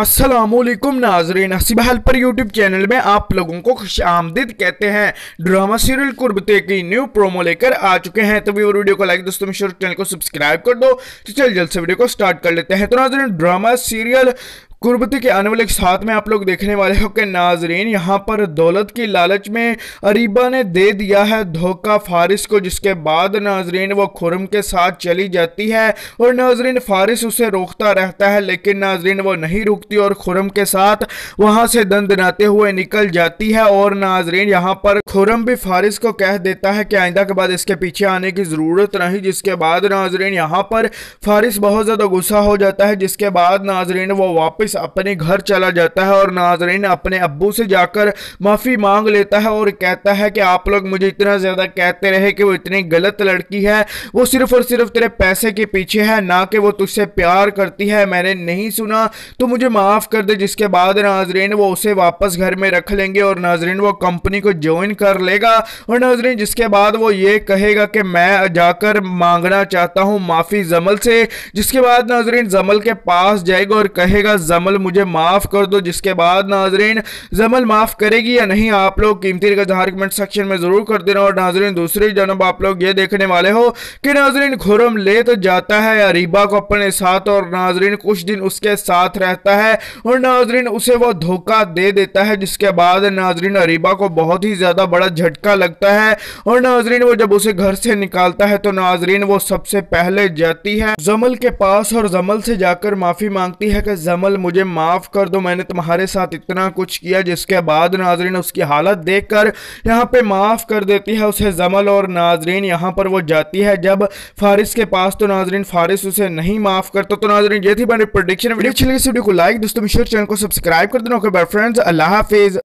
असलम नाजरीन हसीब पर YouTube channel में आप लोगों को खुश आमदीद कहते हैं ड्रामा सीरियल कुर्बते की न्यू प्रोमो लेकर आ चुके हैं तो व्यू वीडियो को लाइक दोस्तों चैनल को सब्सक्राइब कर दो तो चल जल्द से वीडियो को स्टार्ट कर लेते हैं तो नाजरीन ड्रामा सीरियल कुर्बती के आने वाले साथ में आप लोग देखने वाले हो कि नाजरीन यहाँ पर दौलत की लालच में अरीबा ने दे दिया है धोखा फारिस को जिसके बाद नाजरीन वो खुरम के साथ चली जाती है और नाजरीन फारिस उसे रोकता रहता है लेकिन नाजरीन वो नहीं रुकती और खुरम के साथ वहाँ से दंद नाते हुए निकल जाती है और नाजरीन यहाँ पर खुरम भी फारिस को कह देता है कि आइंदा के बाद इसके पीछे आने की ज़रूरत नहीं जिसके बाद नाजरीन यहाँ पर फारिस बहुत ज़्यादा गुस्सा हो जाता है जिसके बाद नाजरीन वो वापस वापस अपने घर चला जाता है और नाजरीन अपने अबू से जाकर माफ़ी मांग लेता है और कहता है कि आप लोग मुझे इतना ज़्यादा कहते रहे कि वो इतनी गलत लड़की है वो सिर्फ और सिर्फ तेरे पैसे के पीछे है ना कि वो तुझसे प्यार करती है मैंने नहीं सुना तो मुझे माफ़ कर दे जिसके बाद नाजरीन वो उसे वापस घर में रख लेंगे और नाजरीन वो कंपनी को ज्वाइन कर लेगा और नाजरीन जिसके बाद वो ये कहेगा कि मैं जाकर मांगना चाहता हूँ माफ़ी जमल से जिसके बाद नाजरीन जमल के पास जाएगा और कहेगा जमल मुझे माफ़ कर दो जिसके बाद नाजरीन जमल माफ़ करेगी या नहीं आप लोग कीमती इजहार कमेंट सेक्शन में ज़रूर कर देना और नाजरीन दूसरी जनब आप लोग ये देखने वाले हो कि नाजरीन खुरम ले तो जाता है अरीबा को अपने साथ और नाजरीन कुछ दिन उसके साथ रहता है और नाजरीन उसे वो धोखा दे देता है जिसके बाद नाजरीन अरीबा को बहुत ही ज़्यादा बड़ा झटका लगता है और नाजरीन वो जब उसे घर से निकालता है तो नाजरीन वो सबसे पहले जाती है जमल के पास और जमल से जाकर माफ़ी मांगती है कि जमल मुझे माफ़ कर दो मैंने तुम्हारे साथ इतना कुछ किया जिसके बाद नाजरीन उसकी हालत देख कर यहाँ पर माफ़ कर देती है उसे जमल और नाजरीन यहाँ पर वो जाती है जब फारिस के पास तो नाजरीन फारिस उसे नहीं माफ़ करता तो नाजरीन ये थी मैंने प्रोडिक्शन वीडियो अच्छी लगी इस वीडियो को लाइक दोस्तों चैनल को सब्सक्राइब कर देना फ्रेंड्स अल्लाह हाफिज़